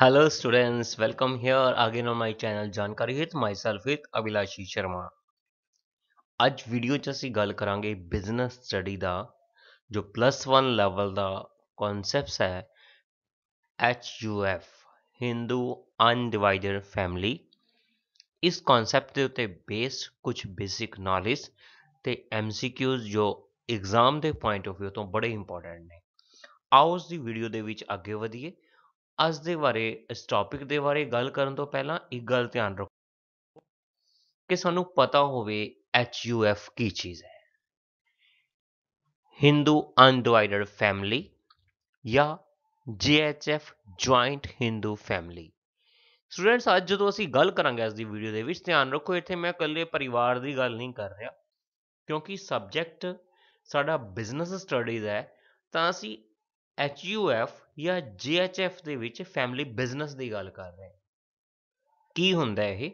Hello students, welcome here again on my channel ਜਾਣਕਾਰੀ ਹਿਤ myself with ਅਭਿਲਾਸ਼ੀ Sharma ਅੱਜ video 'ਚ ਅਸੀਂ ਗੱਲ ਕਰਾਂਗੇ ਬਿਜ਼ਨਸ ਸਟੱਡੀ ਦਾ ਜੋ ਪਲੱਸ 1 ਲੈਵਲ ਦਾ ਕਨਸੈਪਟਸ ਹੈ HUF ਹਿੰਦੂ ਅਨਡਿਵਾਈਡਡ ਫੈਮਿਲੀ ਇਸ ਕਨਸੈਪਟ ਦੇ ਉੱਤੇ ਬੇਸਡ ਕੁਝ ਬੇਸਿਕ ਨੌਲੇਜ ਤੇ MCQs ਜੋ ਐਗਜ਼ਾਮ ਦੇ ਪੁਆਇੰਟ ਆਫ View ਤੋਂ ਬੜੇ ਇੰਪੋਰਟੈਂਟ ਨੇ ਆਓ ਉਸ ਦੀ ਵੀਡੀਓ ਦੇ ਵਿੱਚ ਅੱਗੇ ਵਧੀਏ ਅੱਜ ਦੇ ਬਾਰੇ ਇਸ ਟੌਪਿਕ ਦੇ ਬਾਰੇ ਗੱਲ ਕਰਨ ਤੋਂ ਪਹਿਲਾਂ ਇੱਕ ਗੱਲ ਧਿਆਨ ਰੱਖੋ ਕਿ ਸਾਨੂੰ ਪਤਾ ਹੋਵੇ ਐਚ ਯੂ ਐਫ ਕੀ ਚੀਜ਼ ਹੈ ਹਿੰਦੂ ਅਨਡਿਵਾਈਡਡ ਫੈਮਿਲੀ ਜਾਂ G H F joint Hindu family students ਅੱਜ ਜਦੋਂ ਅਸੀਂ ਗੱਲ ਕਰਾਂਗੇ ਇਸ ਦੀ ਵੀਡੀਓ ਦੇ ਵਿੱਚ ਧਿਆਨ ਰੱਖੋ ਇੱਥੇ ਮੈਂ ਇਕੱਲੇ ਪਰਿਵਾਰ ਦੀ ਗੱਲ ਨਹੀਂ ਕਰ ਰਿਹਾ ਕਿਉਂਕਿ ਸਬਜੈਕਟ ਸਾਡਾ ਬਿਜ਼ਨਸ ਸਟੱਡੀਜ਼ ਹੈ ਤਾਂ ਅਸੀਂ ਐਚ ਯੂ ਐਫ ਜਾਂ ਜੇ ਐਚ ਐਫ ਦੇ ਵਿੱਚ ਫੈਮਿਲੀ ਬਿਜ਼ਨਸ ਦੀ ਗੱਲ ਕਰ ਰਹੇ ਕੀ ਹੁੰਦਾ ਇਹ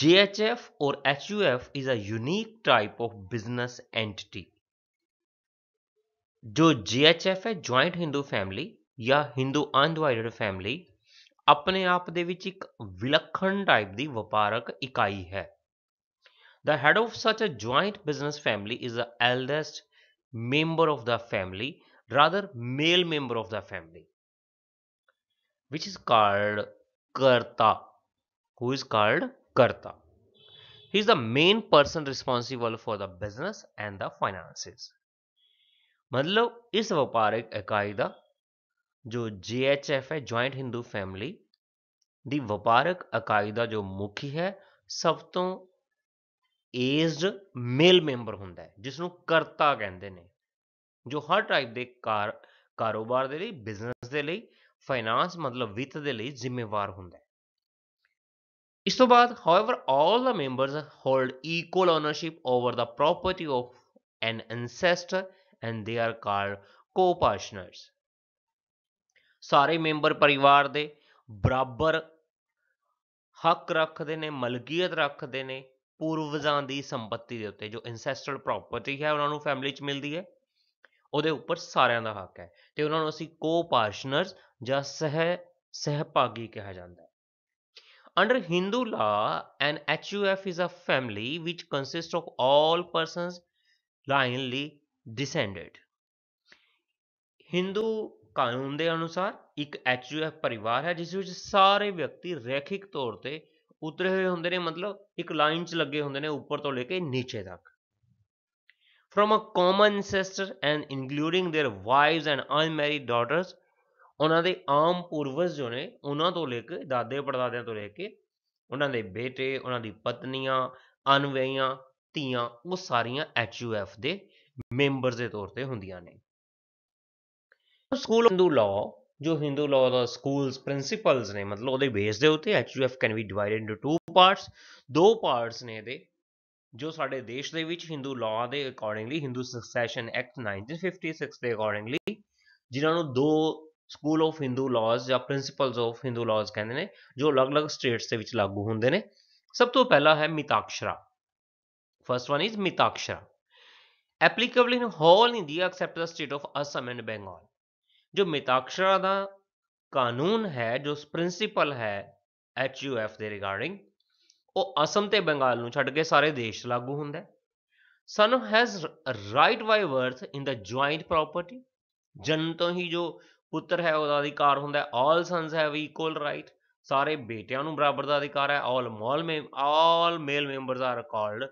J H F or H U F is a unique type of business entity ਜੋ जे एच एफ है ਜੁਆਇੰਟ ਹਿੰਦੂ ਫੈਮਿਲੀ ਜਾਂ ਹਿੰਦੂ ਅਨਡਿਵਾਈਡਡ ਫੈਮਿਲੀ ਆਪਣੇ ਆਪ ਦੇ ਵਿੱਚ ਇੱਕ ਵਿਲੱਖਣ ਟਾਈਪ ਦੀ ਵਪਾਰਕ ਇਕਾਈ ਹੈ The head of such a joint business family is the eldest member of the family rather male member of the family which is called karta who is called karta he is the main person responsible for the business and the finances matlab is vaparik ikai da jo jhf hai joint hindu family ਦੀ ਵਪਾਰਕ ਇਕਾਈ ਦਾ ਜੋ ਮੁਖੀ ਹੈ ਸਭ ਤੋਂ aged ਮੇਲ member ਹੁੰਦਾ ਹੈ ਜਿਸ ਨੂੰ ਕਰਤਾ ਕਹਿੰਦੇ ਨੇ ਜੋ ਹਰ ਟਾਈਪ ਦੇ ਕਾਰ ਕਾਰੋਬਾਰ ਦੇ ਲਈ ਬਿਜ਼ਨਸ ਦੇ ਲਈ ਫਾਈਨਾਂਸ ਮਤਲਬ ਵਿੱਤ ਦੇ ਲਈ ਜ਼ਿੰਮੇਵਾਰ ਹੁੰਦਾ ਹੈ ਇਸ ਤੋਂ ਬਾਅਦ however all the members hold equal ownership over the property of an ancestor and they are called co partners ਸਾਰੇ ਮੈਂਬਰ ਪਰਿਵਾਰ ਦੇ ਬਰਾਬਰ ਹੱਕ ਰੱਖਦੇ ਨੇ ਮਲਕੀਅਤ ਰੱਖਦੇ ਨੇ ਪੂਰਵਜਾਂ ਦੀ ਸੰਪਤੀ ਦੇ ਉੱਤੇ ਜੋ ਐਨਸੈਸਟਰਲ ਪ੍ਰਾਪਰਟੀ ਹੈ ਉਹਨਾਂ ਨੂੰ ਫੈਮਿਲੀ 'ਚ ਮਿਲਦੀ ਹੈ ਉਹਦੇ ਉੱਪਰ ਸਾਰਿਆਂ ਦਾ ਹੱਕ ਹੈ ਤੇ ਉਹਨਾਂ ਨੂੰ ਅਸੀਂ ਕੋ ਪਾਰਟਨਰਸ ਜਾਂ ਸਹਿ ਸਹਿਭਾਗੀ ਕਿਹਾ ਜਾਂਦਾ ਹੈ under Hindu law an HUF is a family which consist of all persons lineally descended Hindu ਕਾਨੂੰਨ ਦੇ ਅਨੁਸਾਰ ਇੱਕ ਐਚਯੂਐਫ ਪਰਿਵਾਰ ਹੈ ਜਿਸ ਵਿੱਚ ਸਾਰੇ ਵਿਅਕਤੀ ਰੇਖਿਕ ਤੌਰ ਤੇ ਉਤਰੇ ਹੋਏ ਹੁੰਦੇ ਨੇ ਮਤਲਬ ਇੱਕ ਲਾਈਨ 'ਚ ਲੱਗੇ ਹੁੰਦੇ ਨੇ ਉੱਪਰ ਤੋਂ ਲੈ ਕੇ ਨੀਚੇ ਤੱਕ from a common ancestor and including their wives and unmarried daughters ਉਹਨਾਂ ਦੇ ਆਮ ਪੂਰਵਜ ਜੋ ਨੇ ਉਹਨਾਂ ਤੋਂ ਲੈ ਕੇ ਦਾਦੇ ਪੜਦਾਦਿਆਂ ਤੋਂ ਲੈ ਕੇ ਉਹਨਾਂ ਦੇ ਬੇਟੇ ਉਹਨਾਂ ਦੀ ਪਤਨੀਆਂ ਅਨਵਈਆਂ ਧੀਆਂ ਉਹ ਸਾਰੀਆਂ ਐਚਯੂਐਫ ਦੇ ਮੈਂਬਰਸ ਦੇ ਤੌਰ ਤੇ ਹੁੰਦੀਆਂ ਨੇ ਸਕੂਲ ਹਿੰਦੂ ਲਾਅ ਜੋ ਹਿੰਦੂ ਲਾਅ ਦਾ ਸਕੂਲਸ ਪ੍ਰਿੰਸੀਪਲਸ ਨੇ ਮਤਲਬ ਉਹਦੇ ਬੇਸ ਦੇ ਉੱਤੇ HUF can be divided into two parts ਦੋ ਪਾਰਟਸ ਨੇ ਇਹਦੇ ਜੋ ਸਾਡੇ ਦੇਸ਼ ਦੇ ਵਿੱਚ ਹਿੰਦੂ ਲਾਅ ਦੇ ਅਕੋਰਡਿੰਗਲੀ ਹਿੰਦੂ ਸਕਸੈਸ਼ਨ ਐਕਟ 1956 ਦੇ ਅਕੋਰਡਿੰਗਲੀ ਜਿਨ੍ਹਾਂ ਨੂੰ ਦੋ ਸਕੂਲ ਆਫ ਹਿੰਦੂ ਲਾਜ਼ ਜਾਂ ਪ੍ਰਿੰਸੀਪਲਸ ਆਫ ਹਿੰਦੂ ਲਾਜ਼ ਕਹਿੰਦੇ ਨੇ ਜੋ ਅਲੱਗ-ਅਲੱਗ ਸਟੇਟਸ ਦੇ ਵਿੱਚ ਲਾਗੂ ਹੁੰਦੇ ਨੇ ਸਭ ਤੋਂ ਪਹਿਲਾ ਹੈ Mitakshara first one is Mitakshara applicable in whole India except the state of Assam and Bengal ਜੋ ਮਿਤਾਕਸ਼ਰਾ ਦਾ ਕਾਨੂੰਨ ਹੈ ਜੋ ਪ੍ਰਿੰਸੀਪਲ ਹੈ ਐਫ ਦੇ ਰਿਗਾਰਡਿੰਗ ਉਹ ਅਸਮ ਤੇ ਬੰਗਾਲ ਨੂੰ ਛੱਡ ਕੇ ਸਾਰੇ ਦੇਸ਼ 'ਚ ਲਾਗੂ ਹੁੰਦਾ ਹੈ ਸਾਨੂੰ has right by birth in the joint property ਜਨਮ ਤੋਂ ਹੀ ਜੋ ਪੁੱਤਰ ਹੈ ਉਹਦਾ ਅਧਿਕਾਰ ਹੁੰਦਾ ਹੈ all sons have equal right ਸਾਰੇ ਬੇਟਿਆਂ ਨੂੰ ਬਰਾਬਰ ਦਾ ਅਧਿਕਾਰ ਹੈ all male may all male members are called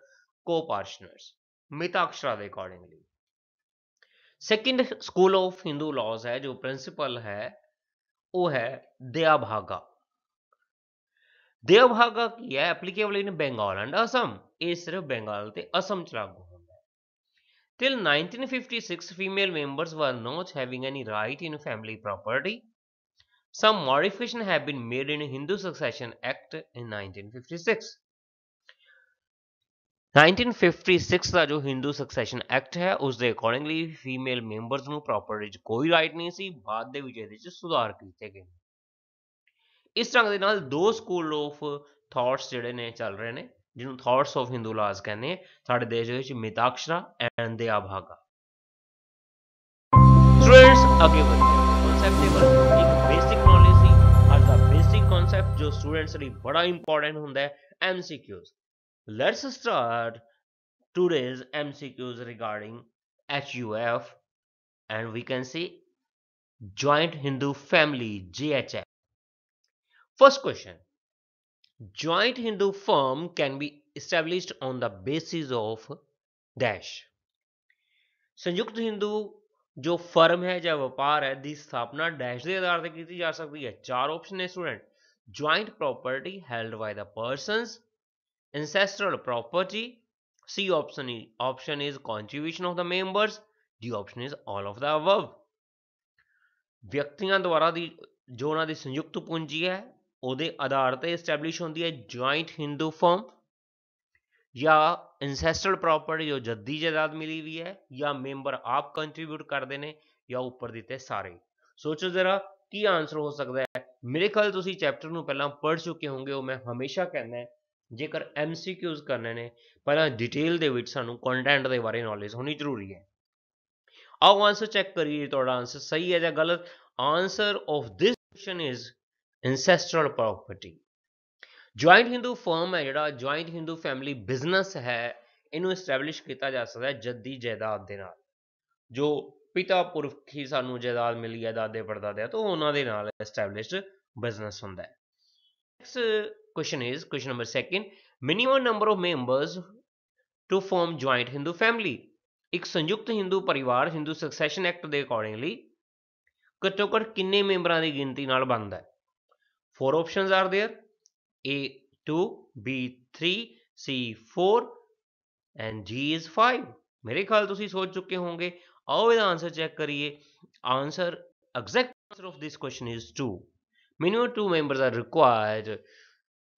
coparceners Mitakshara ਦੇ accordingly second school of Hindu laws ਹੈ ਜੋ ਪ੍ਰਿੰਸੀਪਲ ਹੈ ਉਹ ਹੈ ਭਾਗਾ देवभागा की है applicable in Bengal and Assam ਇਹ ਸਿਰਫ ਬੰਗਾਲ ਤੇ ਅਸਮ ਚ ਲਾਗੂ ਹੁੰਦਾ ਹੈ till 1956 female members were not having any right in family property some modification have been made in hindu succession act in 1956 1956 ਦਾ ਜੋ ਹਿੰਦੂ ਸਕਸੈਸ਼ਨ ਐਕਟ ਹੈ ਉਸ ਦੇ ਅਕੋਰਡਿੰਗਲੀ ਫੀਮੇਲ ਮੈਂਬਰਸ ਨੂੰ ਪ੍ਰੋਪਰਟੀ 'ਚ ਕੋਈ ਰਾਈਟ ਨਹੀਂ ਸੀ ਬਾਅਦ ਦੇ ਵਿੱਚ ਇਹਦੇ 'ਚ ਸੁਧਾਰ ਕੀਤੇ ਗਏ ਇਸ ਤਰ੍ਹਾਂ ਦੇ ਨਾਲ ਦੋ ਸਕੂਲ ਆਫ ਥਾਟਸ ਜਿਹੜੇ ਨੇ ਚੱਲ ਰਹੇ ਨੇ ਜਿਹਨੂੰ ਥਾਟਸ ਆਫ ਹਿੰਦੂ ਲਾਜ਼ ਕਹਿੰਦੇ ਸਾਡੇ ਦੇਸ਼ ਵਿੱਚ ਮਿਤਾਕਸ਼ਰਾ ਐਂਡ ਦੇ ਆਭਾਗਾ ਸਟੂਡੈਂਟਸ ਅੱਗੇ ਵਧਦੇ ਹਾਂ ਇੱਕ ਬੇਸਿਕ ਨੌਲੇਜ ਸੀ ਅੱਜ ਦਾ ਬੇਸਿਕ ਕਨਸੈਪਟ ਜੋ ਸਟੂਡੈਂਟਸ ਲਈ ਬੜਾ ਇੰਪੋਰਟੈਂਟ ਹੁੰਦਾ ਹੈ MCQs let's start today's MCQs regarding HUF and we can see joint Hindu family JHF First question Joint Hindu firm can be established on the basis of dash. ਸੰਯੁਕਤ ਹਿੰਦੂ ਜੋ firm ਹੈ ਜਾਂ ਵਪਾਰ ਹੈ ਦੀ ਸਥਾਪਨਾ ਡੈਸ਼ ਦੇ ਆਧਾਰ ਤੇ ਕੀਤੀ ਜਾ ਸਕਦੀ ਹੈ ਚਾਰ ਆਪਸ਼ਨ ਨੇ student joint property held by the persons ancestral property c option is, option is contribution of the members d option is all of the above ਵਿਅਕਤੀਆਂ ਦੁਆਰਾ ਦੀ ਜੋ ਉਹਨਾਂ ਦੀ ਸੰਯੁਕਤ ਪੂੰਜੀ ਹੈ ਉਹਦੇ ਆਧਾਰ ਤੇ ਐਸਟੈਬਲਿਸ਼ ਹੁੰਦੀ ਹੈ ਜੁਆਇੰਟ ਹਿੰਦੂ ਫਰਮ ਜਾਂ ਇਨਸੈਸਟਰਲ ਪ੍ਰਾਪਰਟੀ ਜੋ ਜੱਦੀ ਜਾਇਦਾਦ ਮਿਲੀ ਵੀ ਹੈ ਜਾਂ ਮੈਂਬਰ ਆਪ ਕੰਟਰੀਬਿਊਟ ਕਰਦੇ ਨੇ ਜਾਂ ਉੱਪਰ ਦਿੱਤੇ ਸਾਰੇ ਸੋਚੋ ਜ਼ਰਾ ਕੀ ਆਨਸਰ ਹੋ ਸਕਦਾ ਹੈ ਮੇਰੇ ਖਿਆਲ ਤੁਸੀਂ ਚੈਪਟਰ ਨੂੰ ਪਹਿਲਾਂ ਪੜ੍ਹ ਚੁੱਕੇ ਹੋਵੋਗੇ ਉਹ ਮੈਂ ਹਮੇਸ਼ਾ ਕਹਿੰਦਾ ਜੇਕਰ ਐਮਸੀਕਿਊਜ਼ ਕਰਨੇ ਨੇ ਪਹਿਲਾਂ ਡਿਟੇਲ ਦੇ ਵਿੱਚ ਸਾਨੂੰ ਕੰਟੈਂਟ ਦੇ ਬਾਰੇ ਨੌਲੇਜ ਹੋਣੀ ਜ਼ਰੂਰੀ ਹੈ ਆਓ ਆਨਸਰ ਚੈੱਕ ਕਰੀਏ ਤੁਹਾਡਾ ਆਨਸਰ ਸਹੀ ਹੈ ਜਾਂ ਗਲਤ answer of this question is ancestral property joint Hindu firm ਹੈ ਜਿਹੜਾ ਜੁਆਇੰਟ ਹਿੰਦੂ ਫੈਮਿਲੀ ਬਿਜ਼ਨਸ ਹੈ ਇਹਨੂੰ ਐਸਟੈਬਲਿਸ਼ ਕੀਤਾ ਜਾ ਸਕਦਾ ਹੈ ਜੱਦੀ ਜਾਇਦਾਦ ਦੇ ਨਾਲ ਜੋ ਪਿਤਾ ਪੁਰਖ ਹੀ ਸਾਨੂੰ ਜਾਇਦਾਦ ਮਿਲੀ ਹੈ ਦਾਦੇ ਪੜਦਾਦੇ ਤੋਂ ਉਹਨਾਂ ਦੇ ਨਾਲ ਐਸਟੈਬਲਿਸ਼ਡ ਬਿਜ਼ਨਸ ਹੁੰਦਾ ਹੈ next question is question number 2 minimum number of members to form joint Hindu family ਇੱਕ ਸੰਯੁਕਤ ਹਿੰਦੂ ਪਰਿਵਾਰ ਹਿੰਦੂ ਸਕਸੈਸ਼ਨ ਐਕਟ ਦੇ ਅਕੋਰਡਿੰਗਲੀ ਘੱਟੋ ਘੱਟ ਕਿੰਨੇ ਮੈਂਬਰਾਂ ਦੀ ਗਿਣਤੀ ਨਾਲ ਬਣਦਾ ਹੈ Four options are there a 2 b 3 c 4 and G is 5. मेरे ख्याल ਤੁਸੀਂ soch chuke honge aao ida answer check kariye answer exact answer of this question is 2 minimum two members are required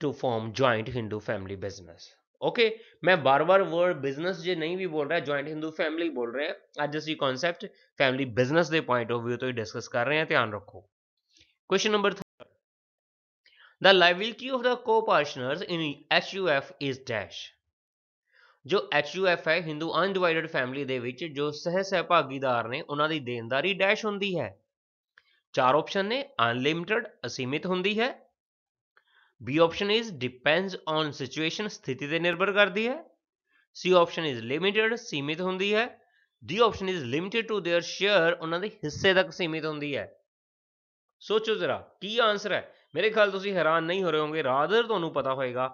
to form joint hindu family business okay okay, मैं बार बार word business जो नहीं भी बोल रहा है ज्वाइंट हिंदू फैमिली बोल रहे हैं आज just concept family business the point of view तो ही डिस्कस कर रहे हैं ध्यान रखो question number The liability of the co-partners in HUF is dash ਜੋ HUF ਹੈ ਹਿੰਦੂ ਅਨਡਿਵਾਈਡਡ ਫੈਮਿਲੀ ਦੇ ਵਿੱਚ ਜੋ ਸਹਿ ਸਹਿ ਭਾਗੀਦਾਰ ਨੇ ਉਹਨਾਂ ਦੀ ਦੇਣਦਾਰੀ ਡੈਸ਼ ਹੁੰਦੀ ਹੈ ਚਾਰ ਆਪਸ਼ਨ ਨੇ ਅਨਲਿਮਿਟਿਡ ਅਸੀਮਿਤ ਹੁੰਦੀ ਹੈ B option is depends on situation ਸਥਿਤੀ ਤੇ ਨਿਰਭਰ ਕਰਦੀ ਹੈ C ਆਪਸ਼ਨ ਇਜ਼ ਲਿਮਿਟਿਡ ਸੀਮਿਤ ਹੁੰਦੀ ਹੈ D option is limited to their share ਉਹਨਾਂ ਦੇ ਹਿੱਸੇ ਤੱਕ ਸੀਮਿਤ ਹੁੰਦੀ ਹੈ ਸੋਚੋ ਜ਼ਰਾ ਕੀ ਆਨਸਰ ਹੈ ਮੇਰੇ ਖਿਆਲ ਤੁਸੀਂ ਹੈਰਾਨ ਨਹੀਂ ਹੋ ਰਹੇ ਹੋਗੇ ਰਾਦਰ ਤੁਹਾਨੂੰ ਪਤਾ ਹੋਏਗਾ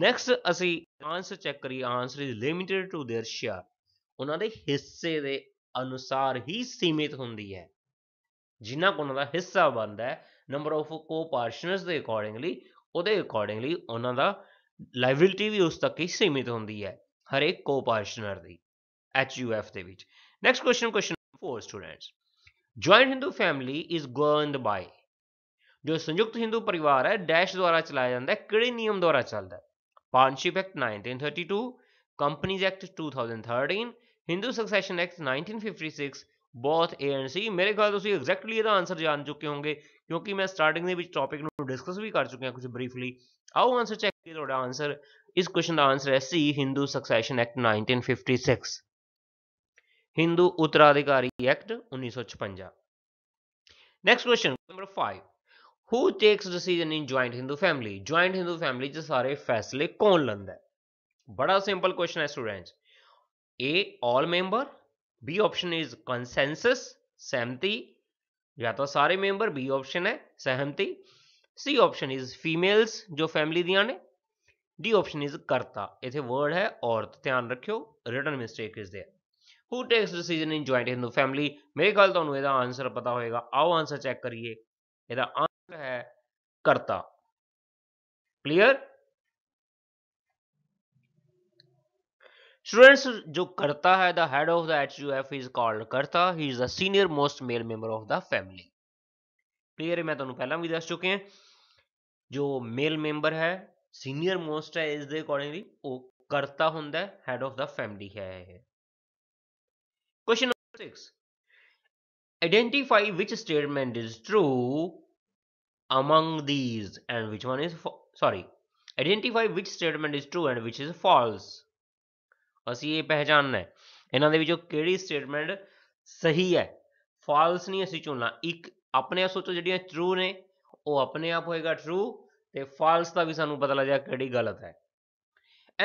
ਨੈਕਸਟ ਅਸੀਂ ਆਨਸਰ ਚੈੱਕ ਕਰੀ answer is limited to their share ਉਹਨਾਂ ਦੇ ਹਿੱਸੇ ਦੇ ਅਨੁਸਾਰ ਹੀ ਸੀਮਿਤ ਹੁੰਦੀ ਹੈ ਜਿੰਨਾ ਕੋਲ ਦਾ ਹਿੱਸਾ ਬੰਦਾ ਹੈ ਨੰਬਰ ਆਫ ਕੋ ਪਾਰਟਨਰਸ ਦੇ ਅਕੋਰਡਿੰਗਲੀ ਉਹਦੇ ਅਕੋਰਡਿੰਗਲੀ ਉਹਨਾਂ ਦਾ ਲਾਇਬਿਲਟੀ ਵੀ ਉਸ ਤੱਕ ਹੀ ਸੀਮਿਤ ਹੁੰਦੀ ਹੈ ਹਰੇਕ ਕੋ ਪਾਰਟਨਰ ਦੀ ਐਫ ਦੇ ਵਿੱਚ next question question 4 students joint Hindu family is governed by जो संयुक्त हिंदू परिवार है डैश द्वारा चलाया जाता है कि नियम द्वारा चलता है partnership act 1932, companies act 2013, Hindu succession act 1956, both A and C मेरे ख्याल से एग्जैक्टली यदा आंसर जान चुके होंगे क्योंकि मैं स्टार्टिंग टॉपिक डिस्कस भी कर चुके हैं कुछ ब्रीफली आओ आंसर चेक किए थोड़ा आंसर इस क्वेश्चन का आंसर है C Hindu succession act nineteen fifty six Hindu उत्तराधिकारी एक्ट उन्नीस next question number five who takes decision in joint Hindu family joint Hindu family 'ਚ ਸਾਰੇ ਫੈਸਲੇ ਕੌਣ ਲੈਂਦਾ ਹੈ ਬੜਾ ਸਿੰਪਲ ਕੁਐਸਚਨ ਹੈ students A all member B option is consensus ਸਹਿਮਤੀ ਜਾਂ ਤਾਂ ਸਾਰੇ ਮੈਂਬਰ ਬੀ ਆਪਸ਼ਨ ਹੈ ਸਹਿਮਤੀ ਸੀ ਆਪਸ਼ਨ ਇਜ਼ ਫੀਮੇਲਸ ਜੋ ਫੈਮਿਲੀ ਦੀਆਂ ਨੇ ਡੀ ਆਪਸ਼ਨ ਇਜ਼ ਕਰਤਾ ਇਥੇ ਵਰਡ ਹੈ ਔਰਤ ਧਿਆਨ ਰੱਖਿਓ written mistake is there who takes decision in joint Hindu family ਮੇਰੇ ਗੱਲ ਤੁਹਾਨੂੰ ਇਹਦਾ ਆਨਸਰ ਪਤਾ ਹੋਏਗਾ ਆਓ ਆਨਸਰ ਚੈੱਕ ਕਰੀਏ ਇਹਦਾ ਹੈ ਕਰਤਾ ਕਲੀਅਰ ਸਟੂਡੈਂਟਸ ਜੋ ਕਰਤਾ ਹੈ the head of the H U called karta ਹੀ is he senior most male member of the family clear ਹੈ ਮੈਂ ਤੁਹਾਨੂੰ ਪਹਿਲਾਂ ਵੀ ਦੱਸ ਚੁੱਕੇ ਹਾਂ ਜੋ ਮੇਲ ਮੈਂਬਰ ਹੈ ਸੀਨੀਅਰ ਮੋਸਟ ਹੈ ਇਸ ਦੇ ਅਕੋਰਡਿੰਗਲੀ ਉਹ ਕਰਤਾ ਹੁੰਦਾ ਹੈ ਹੈਡ ਆਫ ਦਾ ਫੈਮਿਲੀ ਹੈ ਇਹ question number 6 identify which statement is true among these and which one is sorry identify which statement is true and which is false ਅਸੀਂ ਇਹ ਪਹਿਚਾਨਣਾ ਹੈ ਇਹਨਾਂ ਦੇ ਵਿੱਚੋਂ ਕਿਹੜੀ ਸਟੇਟਮੈਂਟ ਸਹੀ ਹੈ ਫਾਲਸ ਨਹੀਂ ਅਸੀਂ ਚੁਣਨਾ ਇੱਕ ਆਪਣੇ ਆਪ ਸੋਚੋ ਜਿਹੜੀਆਂ ਟਰੂ ਨੇ ਉਹ ਆਪਣੇ ਆਪ ਹੋਏਗਾ ਟਰੂ ਤੇ ਫਾਲਸ ਦਾ ਵੀ ਸਾਨੂੰ ਪਤਾ ਲੱਗ ਜਾ ਕਿਹੜੀ ਗਲਤ ਹੈ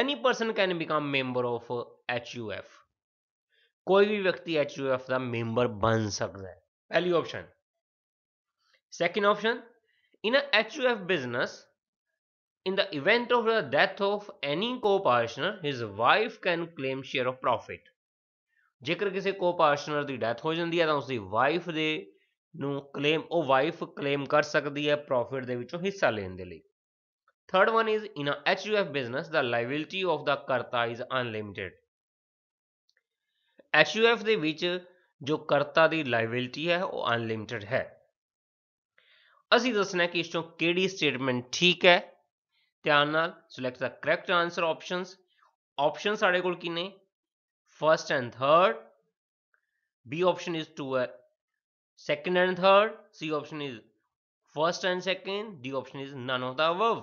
any person can become member of HUF ਕੋਈ ਵੀ ਵਿਅਕਤੀ ਐਚਯੂਐਫ ਦਾ ਮੈਂਬਰ ਬਣ ਸਕਦਾ ਹੈ ਪਹਿਲੀ option second option In a HUF business, in the event of the death of any co-partner, his wife can claim share of profit. ਜੇਕਰ ਕਿਸੇ co-partner ਦੀ death ਹੋ ਜਾਂਦੀ ਹੈ ਤਾਂ ਉਸਦੀ ਵਾਈਫ ਦੇ ਨੂੰ ਕਲੇਮ ਉਹ ਵਾਈਫ ਕਲੇਮ ਕਰ ਸਕਦੀ ਹੈ ਪ੍ਰੋਫਿਟ ਦੇ ਵਿੱਚੋਂ ਹਿੱਸਾ ਲੈਣ ਦੇ ਲਈ third one is in a HUF business the liability of the karta is unlimited HUF ਦੇ ਵਿੱਚ ਜੋ ਕਰਤਾ ਦੀ ਲਾਇਬਿਲਿਟੀ ਹੈ ਉਹ ਅਨਲਿਮਿਟਿਡ ਹੈ ਅਸੀਂ ਦੱਸਣਾ ਕਿ ਇਸ ਚੋਂ ਕਿਹੜੀ ਸਟੇਟਮੈਂਟ ਠੀਕ ਹੈ ਧਿਆਨ ਨਾਲ select the correct answer options option ਸਾਡੇ ਕੋਲ ਕੀ ਨੇ first and third B option is two ਹੈ second and third C option is first and second D option is none of the above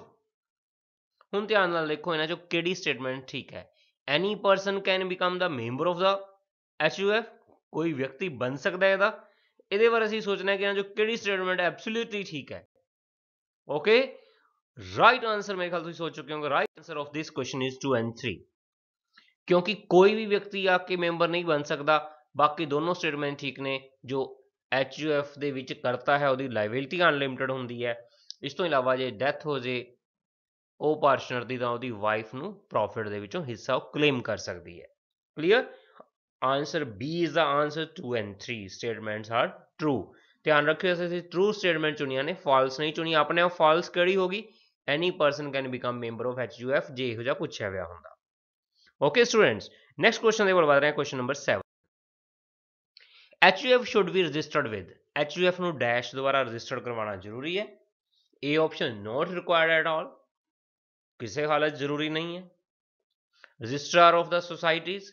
ਹੁਣ ਧਿਆਨ ਨਾਲ ਦੇਖੋ ਇਹਨਾਂ ਚੋਂ ਕਿਹੜੀ ਸਟੇਟਮੈਂਟ ਠੀਕ ਹੈ any person can become the member of the HUF ਕੋਈ ਵਿਅਕਤੀ ਬਣ ਸਕਦਾ ਹੈ ਇਹਦਾ ਇਹਦੇ ਬਾਰੇ ਅਸੀਂ ਸੋਚਣਾ ਕਿ ਹਾਂ ਜੋ ਕਿਹੜੀ ਸਟੇਟਮੈਂਟ ਐਬਸੋਲੂਟਲੀ ਠੀਕ ਹੈ ਓਕੇ ਰਾਈਟ ਆਨਸਰ ਮੇਰੇ ਖਿਆਲ ਤੁਸੀਂ ਸੋਚ ਚੁੱਕੇ ਹੋਗੇ right answer of this question is 2 and 3 ਕਿਉਂਕਿ ਕੋਈ ਵੀ ਵਿਅਕਤੀ ਆ ਕੇ ਮੈਂਬਰ ਨਹੀਂ ਬਣ ਸਕਦਾ ਬਾਕੀ ਦੋਨੋਂ ਸਟੇਟਮੈਂਟ ਠੀਕ ਨੇ ਜੋ ਐਚ ਯੂ ਐਫ ਦੇ ਵਿੱਚ ਕਰਤਾ ਹੈ ਉਹਦੀ ਲਾਇਬਿਲਟੀ ਅਨਲਿਮਿਟਿਡ ਹੁੰਦੀ ਹੈ ਇਸ ਤੋਂ ਇਲਾਵਾ ਜੇ ਡੈਥ ਹੋ ਜੇ ਉਹ ਪਾਰਟਨਰ ਦੀ ਤਾਂ ਉਹਦੀ ਵਾਈਫ ਨੂੰ ਪ੍ਰੋਫਿਟ ਦੇ ਵਿੱਚੋਂ ਹਿੱਸਾ ਉਹ ਕਲੇਮ ਕਰ ਸਕਦੀ ਹੈ clear answer B is the answer 2 and 3 statements are true ધ્યાન રખ્યું હશે ટ્રુ સ્ટેટમેન્ટ ચુની અને ફોલ્સ નહીં ચુની આપણે ફોલ્સ ਕਿਹੜੀ ਹੋਗੀ any person can become member of HUF ਜੇ ਇਹੋ ਜਿਹਾ ਪੁੱਛਿਆ ਹੋਇਆ ਹੁੰਦਾ ਓਕੇ ਸਟੂਡੈਂਟਸ ਨੈਕਸਟ ਕੁਐਸਚਨ ਦੇ ਵੱਲ ਵਧ ਰਹੇ ਹਾਂ question number 7 HUF should be registered with HUF ਨੂੰ dash ਦੁਆਰਾ ਰਜਿਸਟਰ ਕਰਵਾਉਣਾ ਜ਼ਰੂਰੀ ਹੈ A option not required at all ਕਿਸੇ ਹਾਲਤ ਜ਼ਰੂਰੀ ਨਹੀਂ ਹੈ registrar of the societies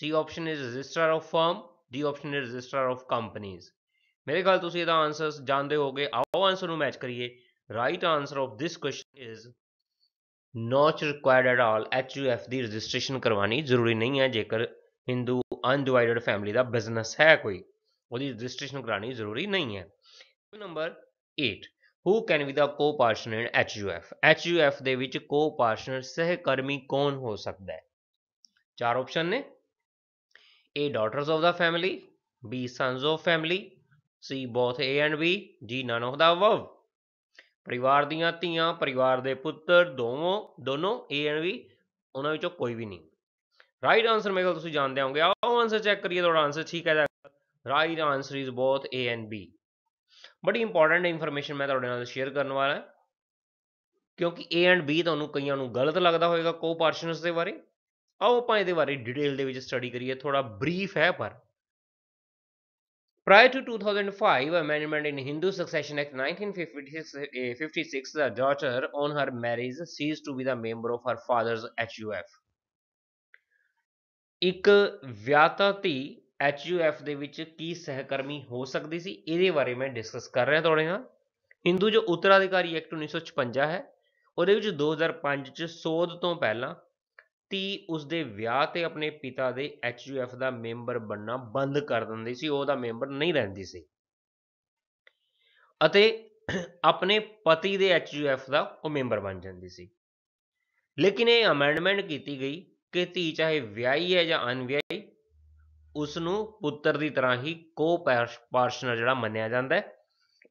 C option is registrar of firm D option is registrar of companies ਮੇਰੇ ਖਿਆਲ ਤੁਸੀਂ ਇਹਦਾ ਆਨਸਰ ਜਾਣਦੇ ਹੋਗੇ ਆਓ ਆਨਸਰ ਨੂੰ ਮੈਚ ਕਰੀਏ right answer of this question is not required at all F ਦੀ ਰਜਿਸਟ੍ਰੇਸ਼ਨ ਕਰਵਾਣੀ ਜ਼ਰੂਰੀ ਨਹੀਂ ਹੈ ਜੇਕਰ ਹਿੰਦੂ ਅਨਡਿਵਾਈਡਡ ਫੈਮਿਲੀ ਦਾ ਬਿਜ਼ਨਸ ਹੈ ਕੋਈ ਉਹਦੀ ਰਜਿਸਟ੍ਰੇਸ਼ਨ ਕਰਾਣੀ ਜ਼ਰੂਰੀ ਨਹੀਂ ਹੈ number 8 who can be the co-partner in HUF HUF ਦੇ ਵਿੱਚ co-partner ਸਹਿਕਰਮੀ ਕੌਣ ਹੋ ਸਕਦਾ ਹੈ ਚਾਰ ਆਪਸ਼ਨ ਨੇ A daughters of the family B sons of family C both A and B D none of the above. ਪਰਿਵਾਰ ਦੀਆਂ ਧੀਆਂ ਪਰਿਵਾਰ ਦੇ ਪੁੱਤਰ ਦੋਵੋਂ ਦੋਨੋਂ ਏ ਐਂਡ ਬੀ ਉਹਨਾਂ ਵਿੱਚੋਂ ਕੋਈ ਵੀ ਨਹੀਂ ਰਾਈਟ ਆਨਸਰ ਮੇਰੇ ਕੋਲ ਤੁਸੀਂ ਜਾਣਦੇ ਹੋਗੇ ਆਓ ਆਨਸਰ ਚੈੱਕ ਕਰੀਏ ਤੁਹਾਡਾ ਆਨਸਰ ਠੀਕ ਹੈ ਜਾਂ right answer is both A and B ਬੜੀ ਇੰਪੋਰਟੈਂਟ ਇਨਫੋਰਮੇਸ਼ਨ ਮੈਂ ਤੁਹਾਡੇ ਨਾਲ ਸ਼ੇਅਰ ਕਰਨ ਵਾਲਾ ਹਾਂ ਕਿਉਂਕਿ ਏ ਐਂਡ ਬੀ ਤੁਹਾਨੂੰ ਕਈਆਂ ਨੂੰ ਗਲਤ ਲੱਗਦਾ ਹੋਵੇਗਾ ਕੋ ਪਾਰਸ਼ਨਸ ਦੇ ਬਾਰੇ ਆਓ ਆਪਾਂ ਇਹਦੇ ਬਾਰੇ ਡਿਟੇਲ ਦੇ ਵਿੱਚ ਸਟੱਡੀ ਕਰੀਏ ਥੋੜਾ ਬਰੀਫ ਹੈ ਪਰ Prior to 2005 amendment in Hindu Succession Act 1956, the daughter on her marriage ceased to be the member of her father's HUF. ਇੱਕ ਵਿਆਹਤਾ ਧੀ HUF ਦੇ ਵਿੱਚ ਕੀ ਸਹਿਕਰਮੀ ਹੋ ਸਕਦੀ ਸੀ ਇਹਦੇ ਬਾਰੇ ਮੈਂ ਡਿਸਕਸ ਕਰ ਰਿਹਾ ਤੁਹਾਡੇ ਨਾਲ ਹਿੰਦੂ ਜੋ ਉਤਰਾਧਿਕਾਰੀ ਐਕਟ 1956 ਹੈ ਉਹਦੇ ਵਿੱਚ 2005 ਚ ਸੋਧ ਤੋਂ ਪਹਿਲਾਂ ਧੀ ਉਸਦੇ ਵਿਆਹ ਤੇ ਆਪਣੇ ਪਿਤਾ ਦੇ ਐਚਯੂਐਫ ਦਾ ਮੈਂਬਰ ਬੰਨਾ ਬੰਦ ਕਰ ਦਿੰਦੀ ਸੀ ਉਹਦਾ ਮੈਂਬਰ ਨਹੀਂ ਰਹਿੰਦੀ ਸੀ ਅਤੇ ਆਪਣੇ ਪਤੀ ਦੇ ਐਚਯੂਐਫ ਦਾ ਉਹ ਮੈਂਬਰ ਬਣ ਜਾਂਦੀ ਸੀ ਲੇਕਿਨ ਇਹ ਅਮੈਂਡਮੈਂਟ ਕੀਤੀ ਗਈ ਕਿ ਧੀ ਚਾਹੇ ਵਿਆਹੀ ਹੈ ਜਾਂ ਅਨਵਿਆਹੀ ਉਸ ਨੂੰ ਪੁੱਤਰ ਦੀ ਤਰ੍ਹਾਂ ਹੀ ਕੋ ਪਾਰਸ਼ਨਰ ਜਿਹੜਾ ਮੰਨਿਆ ਜਾਂਦਾ ਹੈ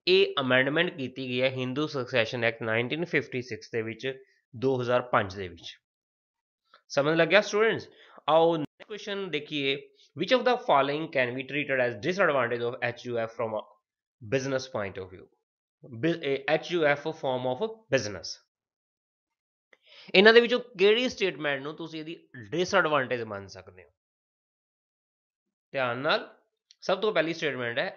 ਇਹ ਅਮੈਂਡਮੈਂਟ ਕੀਤੀ ਗਈ ਹੈ ਹਿੰਦੂ ਸਕਸੈਸ਼ਨ ਐਕਟ 1956 ਦੇ ਵਿੱਚ 2005 ਦੇ ਵਿੱਚ ਸਮਝ ਲੱਗਿਆ ਸਟੂਡੈਂਟਸ ਆਓ ਨੈਕਸਟ ਕੁਐਸਚਨ ਦੇਖੀਏ which of the following can be treated as disadvantage of HUF from a business point of view HUF eh, a form of a business ਇਹਨਾਂ ਦੇ ਵਿੱਚੋਂ ਕਿਹੜੀ ਸਟੇਟਮੈਂਟ ਨੂੰ ਤੁਸੀਂ ਇਹਦੀ ਡਿਸਐਡਵਾਂਟੇਜ ਮੰਨ ਸਕਦੇ ਹੋ ਧਿਆਨ ਨਾਲ ਸਭ ਤੋਂ ਪਹਿਲੀ ਸਟੇਟਮੈਂਟ ਹੈ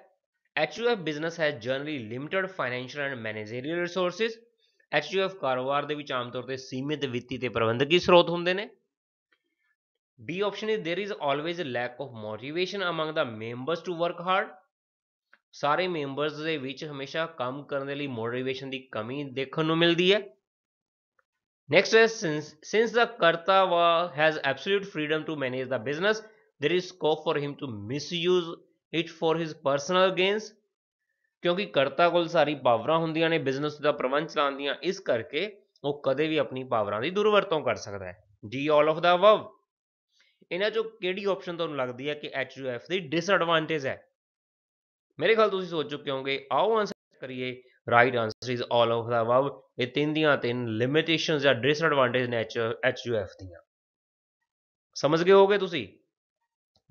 HUF ਬਿਜ਼ਨਸ ਹੈ generally limited financial and managerial resources HUF ਕਾਰੋਬਾਰ ਦੇ ਵਿੱਚ ਆਮ ਤੌਰ ਤੇ ਸੀਮਿਤ ਵਿੱਤੀ ਤੇ ਪ੍ਰਬੰਧਕੀ ਸਰੋਤ ਹੁੰਦੇ ਨੇ B option is there is always a lack of motivation among the members to work hard ਸਾਰੇ ਮੈਂਬਰਸ ਦੇ ਵਿੱਚ ਹਮੇਸ਼ਾ ਕੰਮ ਕਰਨ ਦੇ ਲਈ ਮੋਟੀਵੇਸ਼ਨ ਦੀ ਕਮੀ ਦੇਖਣ ਨੂੰ ਮਿਲਦੀ ਹੈ ਨੈਕਸਟ ਇਸ ਸਿንስ ਦਾ ਕਰਤਾ ਵਾ has absolute freedom to manage the business there is scope for him to misuse it for his personal gains ਕਿਉਂਕਿ ਕਰਤਾ ਕੋਲ ਸਾਰੀ ਪਾਵਰਾਂ ਹੁੰਦੀਆਂ ਨੇ ਬਿਜ਼ਨਸ ਦਾ ਪ੍ਰਬੰਧ ਚਲਾਉਂਦੀਆਂ ਇਸ ਕਰਕੇ ਉਹ ਕਦੇ ਵੀ ਆਪਣੀ ਪਾਵਰਾਂ ਦੀ ਦੁਰਵਰਤੋਂ ਕਰ ਸਕਦਾ ਹੈ D all of the above ਇਹਨਾਂ ਚੋਂ ਕਿਹੜੀ ਆਪਸ਼ਨ ਤੁਹਾਨੂੰ ਲੱਗਦੀ ਹੈ ਕਿ HUF ਦੀ ਡਿਸਐਡਵਾਂਟੇਜ ਹੈ ਮੇਰੇ ਖਿਆਲ ਤੁਸੀਂ ਸੋਚ ਚੁੱਕੇ ਹੋਵੋਗੇ ਆਓ ਆਨਸਰ ਕਰੀਏ right answer is all of the above ਇਹ ਤਿੰਨ ਦੀਆਂ ਤਿੰਨ ਲਿਮਿਟੇਸ਼ਨਸ ਜਾਂ ਡਿਸਐਡਵਾਂਟੇਜ ਨੇ HUF ਦੀਆਂ ਸਮਝ ਗਏ ਹੋਗੇ ਤੁਸੀਂ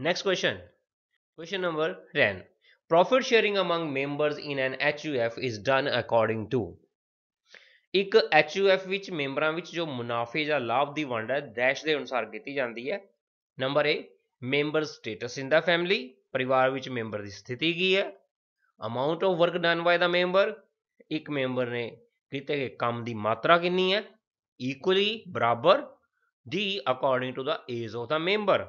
next question question number 10 profit sharing among members in an HUF is done according to ਇੱਕ HUF ਵਿੱਚ ਮੈਂਬਰਾਂ ਵਿੱਚ ਜੋ ਮੁਨਾਫੇ ਜਾਂ ਲਾਭ ਦੀ ਵੰਡ ਹੈ ਡੈਸ਼ ਦੇ ਅਨੁਸਾਰ ਕੀਤੀ ਜਾਂਦੀ ਹੈ number A member status in the family ਪਰਿਵਾਰ ਵਿੱਚ ਮੈਂਬਰ ਦੀ ਸਥਿਤੀ ਕੀ ਹੈ amount of work done by the member ਇੱਕ ਮੈਂਬਰ ਨੇ ਕੀਤੇ ਗਏ ਕੰਮ ਦੀ ਮਾਤਰਾ ਕਿੰਨੀ ਹੈ ਇਕੁਅਲੀ ਬਰਾਬਰ ਦੀ according to the age of the member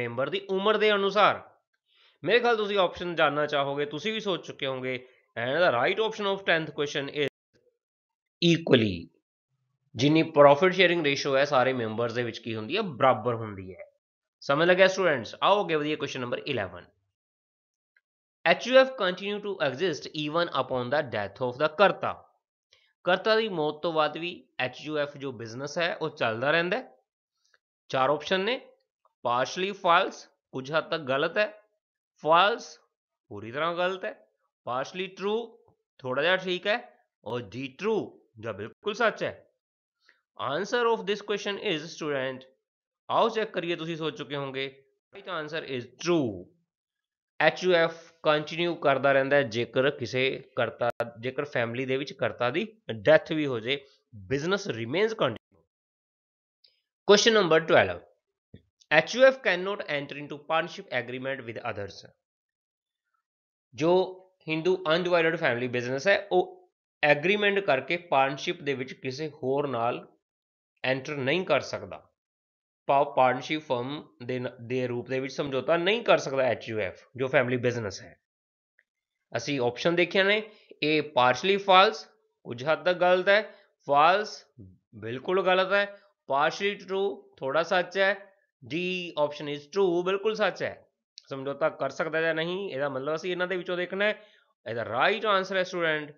member ਦੀ ਉਮਰ ਦੇ ਅਨੁਸਾਰ ਮੇਰੇ ਖਿਆਲ ਤੁਸੀਂ ਆਪਸ਼ਨ ਜਾਨਣਾ ਚਾਹੋਗੇ ਤੁਸੀਂ ਵੀ ਸੋਚ ਚੁੱਕੇ ਹੋਗੇ and the right option of 10th question is equally ਜਿੰਨੀ ਪ੍ਰੋਫਿਟ ਸ਼ੇਅਰਿੰਗ ਰੇਸ਼ੋ ਹੈ ਸਾਰੇ ਮੈਂਬਰਸ ਦੇ ਵਿੱਚ ਕੀ ਹੁੰਦੀ ਹੈ ਬਰਾਬਰ ਹੁੰਦੀ ਹੈ ਸਮਝ ਲੱਗਿਆ ਸਟੂਡੈਂਟਸ ਆਓ ਅੱਗੇ ਵਧੀਆ question number 11 HUF continue to exist even upon the death of the karta karta ਦੀ ਮੌਤ ਤੋਂ ਬਾਅਦ ਵੀ HUF ਜੋ ਬਿਜ਼ਨਸ ਹੈ ਉਹ ਚੱਲਦਾ ਰਹਿੰਦਾ ਹੈ ਚਾਰ ਆਪਸ਼ਨ ਨੇ ਪਾਰਸ਼ਲੀ ਫਾਲਸ ਕੁਝ ਹੱਦ ਤੱਕ ਗਲਤ ਹੈ ਫਾਲਸ ਪੂਰੀ ਤਰ੍ਹਾਂ ਗਲਤ ਹੈ ਪਾਰਸ਼ਲੀ ਟਰੂ ਥੋੜਾ ਜਿਹਾ ਠੀਕ ਹੈ ਔਰ ਜੀ ਟਰੂ ਜੋ ਬਿਲਕੁਲ ਸੱਚ ਹੈ answer of this question is student ਆਓ ਚੈੱਕ ਕਰੀਏ ਤੁਸੀਂ ਸੋਚ ਚੁੱਕੇ ਹੋਵੋਗੇ right answer is true HUF continue ਕਰਦਾ ਰਹਿੰਦਾ ਹੈ ਜੇਕਰ ਕਿਸੇ ਕਰਤਾ ਜੇਕਰ ਫੈਮਿਲੀ ਦੇ ਵਿੱਚ ਕਰਤਾ ਦੀ ਡੈਥ ਵੀ ਹੋ ਜੇ business remains continue question number 12 HUF can not enter into partnership agreement with others ਜੋ ਹਿੰਦੂ ਅਨਡਿਵਾਈਡਡ ਫੈਮਿਲੀ ਬਿਜ਼ਨਸ ਹੈ ਉਹ ਐਗਰੀਮੈਂਟ ਕਰਕੇ ਪਾਰਟਨਰਸ਼ਿਪ ਦੇ ਵਿੱਚ ਕਿਸੇ ਹੋਰ ਨਾਲ ਐਂਟਰ ਨਹੀਂ ਕਰ ਸਕਦਾ ਪਾਵ ਪਾਰਟਨਰਸ਼ਿਪ ਫਰਮ ਦੇ ਦੇ ਰੂਪ ਦੇ ਵਿੱਚ ਸਮਝੌਤਾ ਨਹੀਂ ਕਰ ਸਕਦਾ ਐਚਯੂਐਫ ਜੋ ਫੈਮਿਲੀ ਬਿਜ਼ਨਸ ਹੈ ਅਸੀਂ ਆਪਸ਼ਨ ਦੇਖਿਆ ਨੇ ਇਹ ਪਾਰਸ਼ਲੀ ਫਾਲਸ ਕੁਝ ਹੱਦ ਤੱਕ ਗਲਤ ਹੈ ਫਾਲਸ ਬਿਲਕੁਲ ਗਲਤ ਹੈ ਪਾਰਸ਼ਲੀ ਟਰੂ ਥੋੜਾ ਸੱਚ ਹੈ ਡੀ ਆਪਸ਼ਨ ਇਜ਼ ਟਰੂ ਬਿਲਕੁਲ ਸੱਚ ਹੈ ਸਮਝੌਤਾ ਕਰ ਸਕਦਾ ਜਾਂ ਨਹੀਂ ਇਹਦਾ ਮਤਲਬ ਅਸੀਂ ਇਹਨਾਂ ਦੇ ਵਿੱਚੋਂ ਦੇਖਣਾ ਹੈ ਇਹਦਾ ਰਾਈਟ ਆਨਸਰ ਹੈ ਸਟੂਡੈਂਟ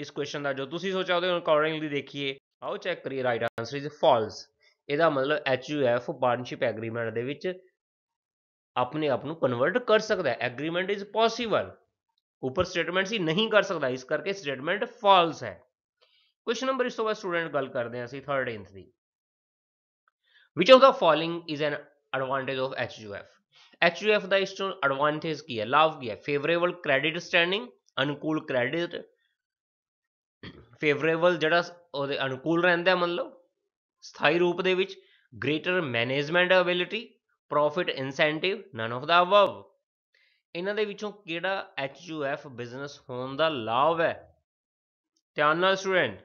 ਇਸ ਕੁਐਸਚਨ ਦਾ ਜੋ ਤੁਸੀਂ ਸੋਚਾ ਉਹਦੇ ਅਕੋਰਡਿੰਗਲੀ ਦੇਖੀਏ ਆਓ ਚੈੱਕ ਕਰੀਏ ਰਾਈਟ ਆਨਸਰ ਇਜ਼ ਫਾਲਸ ਇਹਦਾ ਮਤਲਬ ਐਚਯੂਐਫ ਪਾਰਟਨਰਸ਼ਿਪ ਐਗਰੀਮੈਂਟ ਦੇ ਵਿੱਚ ਆਪਣੇ ਆਪ ਨੂੰ ਕਨਵਰਟ ਕਰ ਸਕਦਾ ਹੈ ਐਗਰੀਮੈਂਟ ਇਜ਼ ਪੋਸੀਬਲ ਉੱਪਰ ਸਟੇਟਮੈਂਟ ਸੀ ਨਹੀਂ ਕਰ ਸਕਦਾ ਇਸ ਕਰਕੇ ਸਟੇਟਮੈਂਟ ਫਾਲਸ ਹੈ ਕੁਐਸਚਨ ਨੰਬਰ ਇਸ ਤੋਂ ਬਾਅਦ ਸਟੂਡੈਂਟ ਗੱਲ ਕਰਦੇ ਹਾਂ ਅਸੀਂ 3rd ਇੰਥ ਦੀ which of the following is an advantage of HUF HUF ਦਾ ਇਸ ਤੋਂ ਐਡਵਾਂਟੇਜ ਕੀ ਹੈ ਲਾਭ ਕੀ ਹੈ ਫੇਵਰੇਬਲ ਕ੍ਰੈਡਿਟ ਸਟੈਂਡਿੰਗ ਅਨੁਕੂਲ ਕ੍ਰੈਡਿਟ ਫੇਵਰੇਬਲ ਜਿਹੜਾ ਉਹਦੇ ਅਨੁਕੂਲ ਰਹਿੰਦਾ ਮਤਲਬ ਸਥਾਈ ਰੂਪ ਦੇ ਵਿੱਚ greater management ability profit incentive nun of the above ਇਹਨਾਂ ਦੇ ਵਿੱਚੋਂ ਕਿਹੜਾ ਐਫ ਬਿਜ਼ਨਸ ਹੋਣ ਦਾ ਲਾਭ ਹੈ ਧਿਆਨ ਨਾਲ ਸਟੂਡੈਂਟ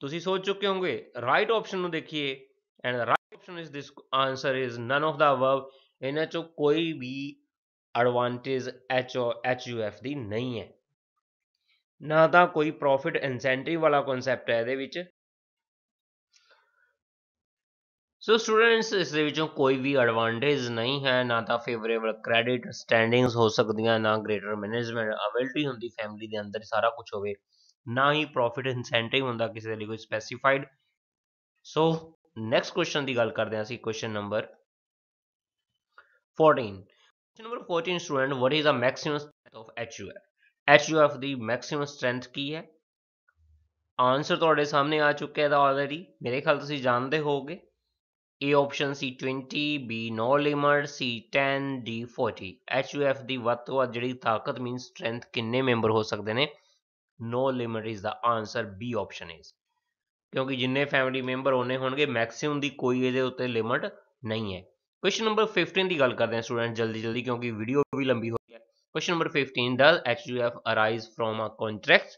ਤੁਸੀਂ ਸੋਚ ਚੁੱਕੇ ਹੋਗੇ ਰਾਈਟ ਆਪਸ਼ਨ ਨੂੰ ਦੇਖੀਏ and the right option is this answer is none of the above ਇਹਨਾਂ ਚੋਂ ਕੋਈ ਵੀ ਐਡਵਾਂਟੇਜ ਐਚ ਐਫ ਦੀ ਨਹੀਂ ਹੈ ਨਾ ਤਾਂ ਕੋਈ ਪ੍ਰੋਫਿਟ ਇਨਸੈਂਟਿਵ ਵਾਲਾ ਕਨਸੈਪਟ ਹੈ ਇਹਦੇ ਵਿੱਚ ਸੋ ਸਟੂਡੈਂਟਸ ਇਸ ਦੇ ਵਿੱਚੋਂ ਕੋਈ ਵੀ ਐਡਵਾਂਟੇਜ ਨਹੀਂ ਹੈ ਨਾ ਤਾਂ ਫੇਵਰੇਬਲ ਕ੍ਰੈਡਿਟ ਸਟੈਂਡਿੰਗਸ ਹੋ ਸਕਦੀਆਂ ਨਾ ਗ੍ਰੇਟਰ ਮੈਨੇਜਮੈਂਟ ਅਵੇਲਟੀ ਹੁੰਦੀ ਫੈਮਿਲੀ ਦੇ ਅੰਦਰ ਸਾਰਾ ਕੁਝ ਹੋਵੇ ਨਾ ਹੀ ਪ੍ਰੋਫਿਟ ਇਨਸੈਂਟਿਵ ਹੁੰਦਾ ਕਿਸੇ ਲਈ ਕੋਈ ਸਪੈਸੀਫਾਈਡ ਸੋ ਨੈਕਸਟ ਕੁਐਸਚਨ ਦੀ ਗੱਲ ਕਰਦੇ ਹਾਂ ਅਸੀਂ question number 14 question number 14 student what is the maximum of HUF H U F ਦੀ ਮੈਕਸਿਮਮ ਸਟਰੈਂਥ ਕੀ ਹੈ ਆਨਸਰ ਤੁਹਾਡੇ ਸਾਹਮਣੇ ਆ ਚੁੱਕਿਆ ਦਾ ਆਲਰੇਡੀ ਮੇਰੇ ਖਿਆਲ ਤੁਸੀਂ ਜਾਣਦੇ ਹੋਵੋਗੇ A option 20 B no limit C10 D40 HUF ਦੀ ਵੱਧ ਤੋਂ ਵੱਧ ਜਿਹੜੀ ਤਾਕਤ ਮੀਨ ਸਟਰੈਂਥ ਕਿੰਨੇ ਮੈਂਬਰ ਹੋ ਸਕਦੇ ਨੇ no limit is the answer B option is ਕਿਉਂਕਿ ਜਿੰਨੇ ਫੈਮਿਲੀ ਮੈਂਬਰ ਹੋਣੇ ਹੋਣਗੇ ਮੈਕਸਿਮਮ ਦੀ ਕੋਈ ਇਹਦੇ ਉੱਤੇ ਲਿਮਟ ਨਹੀਂ ਹੈ ਕੁਐਸਚਨ ਨੰਬਰ 15 ਦੀ ਗੱਲ ਕਰਦੇ ਹਾਂ ਸਟੂਡੈਂਟ ਜਲਦੀ ਜਲਦੀ ਕਿਉਂਕਿ ਵੀਡੀਓ ਵੀ ਲੰਬੀ ਹੋ ਗਈ ਹੈ question number fifteen H U F arise from a contract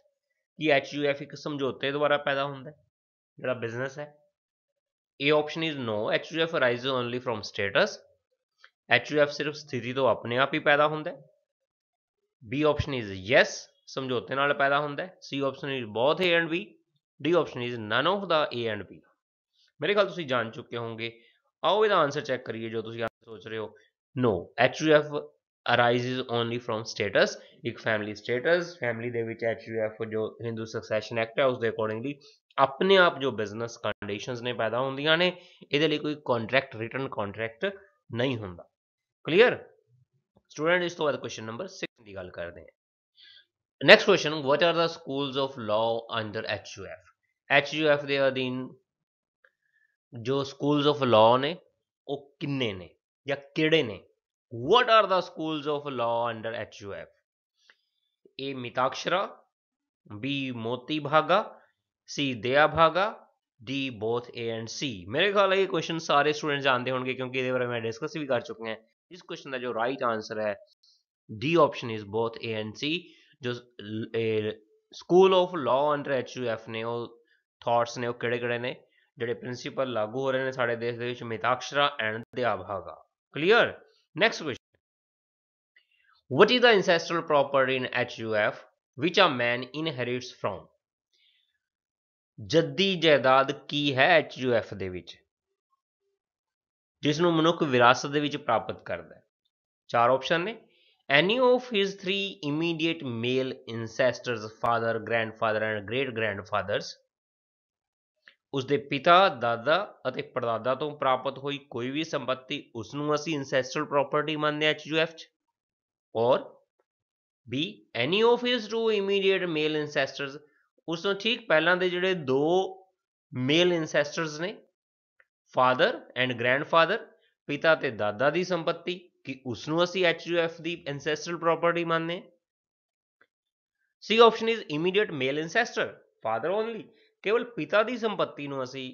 H U F एक समझौते द्वारा पैदा होंगे है जरा बिजनेस है A option is no H U F arise only from status H U F सिर्फ स्थिति तो अपने आप ही पैदा होंगे बी ऑप्शन इज यस समझौते पैदा होंगे C option is both A and B D option is none of the A and B मेरे ख्याल तुम जान चुके होंगे आओ यदा आंसर चेक करिए जो तुम सोच रहे हो no H U F arises only from status ਇੱਕ ਫੈਮਿਲੀ ਸਟੇਟਸ ਫੈਮਿਲੀ ਦੇ ਵਿੱਚ ਐਚਯੂਐਫ ਜੋ ਹਿੰਦੂ ਸਕਸੈਸ਼ਨ ਐਕਟ ਹੈ ਉਸ ਦੇ ਅਕੋਰਡਿੰਗਲੀ ਆਪਣੇ ਆਪ ਜੋ ਬਿਜ਼ਨਸ ਕੰਡੀਸ਼ਨਸ ਨੇ ਪੈਦਾ ਹੁੰਦੀਆਂ ਨੇ ਇਹਦੇ ਲਈ ਕੋਈ ਕੰਟਰੈਕਟ ਰਿਟਨ ਕੰਟਰੈਕਟ ਨਹੀਂ ਹੁੰਦਾ ਕਲੀਅਰ ਸਟੂਡੈਂਟ ਇਸ ਤੋਂ ਬਾਅਦ ਕੁਐਸਚਨ ਨੰਬਰ 6 ਦੀ ਗੱਲ ਕਰਦੇ ਹਾਂ next question what are the schools of law under HUF HUF ਦੇ ਅਧੀਨ ਜੋ ਸਕੂਲਸ ਆਫ ਲਾਅ ਨੇ ਉਹ ਕਿੰਨੇ ਨੇ ਜਾਂ ਕਿਹੜੇ ਨੇ what are the schools of law under HUF? A. Mitakshara, B. Moti Bhaga, C. Daya Bhaga, D both A and C मेरे ख्याल है ये क्वेश्चन सारे स्टूडेंट जानते होंगे क्योंकि इधर बारे में डिस्कस भी कर चुके हैं इस क्वेश्चन का जो राइट right आंसर है D option is both A and C जो school of law under H U F ने ਉਹ ਥਾਟਸ ਨੇ ਉਹ ਕਿਹੜੇ ਕਿਹੜੇ ਨੇ ਜਿਹੜੇ ਪ੍ਰਿੰਸੀਪਲ ਲਾਗੂ ਹੋ ਰਹੇ ਨੇ ਸਾਡੇ ਦੇਸ਼ ਦੇ ਵਿੱਚ Mitakshara and Dayabhaga clear Next question. What is the ancestral property in HUF which a man inherits from? ਜੱਦੀ ਜਾਇਦਾਦ ਕੀ ਹੈ HUF ਦੇ ਵਿੱਚ ਜਿਸ ਨੂੰ ਮਨੁੱਖ ਵਿਰਾਸਤ ਦੇ ਵਿੱਚ ਪ੍ਰਾਪਤ ਕਰਦਾ ਹੈ ਚਾਰ ਆਪਸ਼ਨ ਨੇ any of his 3 immediate male ancestors father grandfather and great grandfathers ਉਸ ਦੇ ਪਿਤਾ ਦਾਦਾ ਅਤੇ ਪੜਦਾਦਾ ਤੋਂ ਪ੍ਰਾਪਤ ਹੋਈ ਕੋਈ ਵੀ ਸੰਪਤੀ ਉਸ ਨੂੰ ਅਸੀਂ ਇਨਸੈਸਟਰਲ ਪ੍ਰਾਪਰਟੀ ਮੰਨਦੇ ਹਾਂ ਐਚਯੂਐਫ ਚ or B any of his two immediate male ancestors ਉਸ ਤੋਂ ਠੀਕ ਪਹਿਲਾਂ ਦੇ ਜਿਹੜੇ ਦੋ ਮੇਲ ਇਨਸੈਸਟਰਸ ਨੇ ਫਾਦਰ ਐਂਡ ਗ੍ਰੈਂਡਫਾਦਰ ਪਿਤਾ ਤੇ ਦਾਦਾ ਦੀ ਸੰਪਤੀ ਕਿ ਉਸ ਨੂੰ ਅਸੀਂ ਐਚਯੂਐਫ ਦੀ ਇਨਸੈਸਟਰਲ ਪ੍ਰਾਪਰਟੀ ਮੰਨਦੇ C option is immediate male ancestor father only ਕੇਵਲ ਪਿਤਾ ਦੀ ਸੰਪਤੀ ਨੂੰ ਅਸੀਂ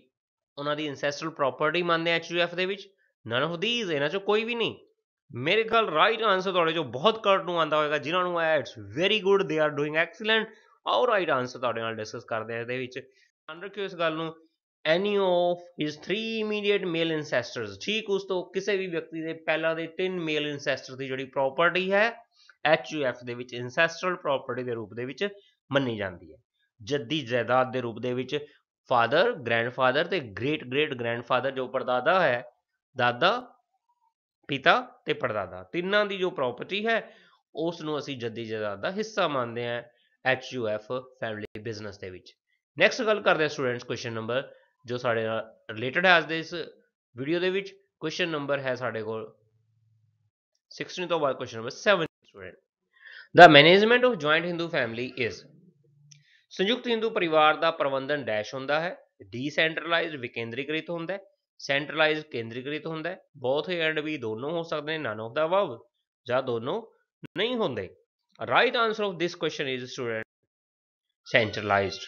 ਉਹਨਾਂ ਦੀ ਇਨਸੈਸਟਰਲ ਪ੍ਰਾਪਰਟੀ ਮੰਨਦੇ ਹਾਂ ਐਚਯੂਐਫ ਦੇ ਵਿੱਚ ਨਨ ਆਫ ਥੀਸ ਇਹਨਾਂ ਚੋਂ ਕੋਈ ਵੀ ਨਹੀਂ ਮੇਰੇ ਖਿਆਲ ਰਾਈਟ ਆਨਸਰ ਤੁਹਾਡੇ ਜੋ ਬਹੁਤ ਕਰਟ ਨੂੰ ਆਂਦਾ ਹੋਵੇਗਾ ਜਿਨ੍ਹਾਂ ਨੂੰ ਆਇਆ it's very good they are doing excellent ਆਓ ਰਾਈਟ ਆਨਸਰ ਤੁਹਾਡੇ ਨਾਲ ਡਿਸਕਸ ਕਰਦੇ ਆ ਇਹਦੇ ਵਿੱਚ ਅੰਡਰ ਕਿਉਂ ਇਸ ਗੱਲ ਨੂੰ ਐਨੀ ਆਫ ਹਿਸ 3 ਇਮੀਡੀਏਟ ਮੇਲ ਇਨਸੈਸਟਰਸ ਠੀਕ ਉਸ ਤੋਂ ਕਿਸੇ ਵੀ ਵਿਅਕਤੀ ਦੇ ਪਹਿਲਾਂ ਦੇ 3 ਮੇਲ ਇਨਸੈਸਟਰ ਦੀ ਜਿਹੜੀ ਪ੍ਰਾਪਰਟੀ ਹੈ ਐਚਯੂਐਫ ਦੇ ਵਿੱਚ ਇਨਸੈਸਟਰਲ ਪ੍ਰਾਪਰਟੀ ਦੇ ਰੂਪ ਦੇ ਵਿੱਚ ਮੰਨੀ ਜਾਂਦੀ ਹੈ ਜੱਦੀ ਜਾਇਦਾਦ ਦੇ ਰੂਪ ਦੇ ਵਿੱਚ ਫਾਦਰ ਗ੍ਰੈਂਡਫਾਦਰ ਤੇ ਗ੍ਰੇਟ ਗ੍ਰੇਟ ਗ੍ਰੈਂਡਫਾਦਰ ਜੋ ਪਰਦਾਦਾ ਹੈ ਦਾਦਾ ਪਿਤਾ ਤੇ ਪਰਦਾਦਾ ਤਿੰਨਾਂ ਦੀ ਜੋ ਪ੍ਰਾਪਰਟੀ ਹੈ ਉਸ ਨੂੰ ਅਸੀਂ ਜੱਦੀ ਜਾਇਦਾਦ ਦਾ ਹਿੱਸਾ ਮੰਨਦੇ ਹਾਂ H U F family business ਦੇ ਵਿੱਚ ਨੈਕਸਟ ਗੱਲ ਕਰਦੇ ਹਾਂ ਸਟੂਡੈਂਟਸ ਕੁਐਸਚਨ ਨੰਬਰ ਜੋ ਸਾਡੇ ਨਾਲ ਰਿਲੇਟਡ ਹੈ ਅੱਜ ਦੇ ਇਸ ਵੀਡੀਓ ਦੇ ਵਿੱਚ ਕੁਐਸਚਨ ਨੰਬਰ ਹੈ ਸਾਡੇ ਕੋਲ 16 ਤੋਂ ਬਾਅਦ ਕੁਐਸਚਨ ਨੰਬਰ 7 ਸਟੂਡੈਂਟ ਦਾ management of joint Hindu family is ਸੰਯੁਕਤ ਹਿੰਦੂ ਪਰਿਵਾਰ ਦਾ ਪ੍ਰਬੰਧਨ ਡੈਸ਼ ਹੁੰਦਾ ਹੈ ਡੀਸੈਂਟਰਲਾਈਜ਼ਡ ਵਿਕੇਂਦਰੀਕ੍ਰਿਤ ਹੁੰਦਾ ਹੈ ਸੈਂਟਰਲਾਈਜ਼ ਕੇਂਦਰੀਕ੍ਰਿਤ ਹੁੰਦਾ ਹੈ ਬੋਥ ਐਂਡ ਵੀ ਦੋਨੋਂ ਹੋ ਸਕਦੇ ਨੇ ਨਨ ਆਫ ਦਾ ਅਬਵ ਜਾਂ ਦੋਨੋਂ ਨਹੀਂ ਹੁੰਦੇ right answer of this question is student centralized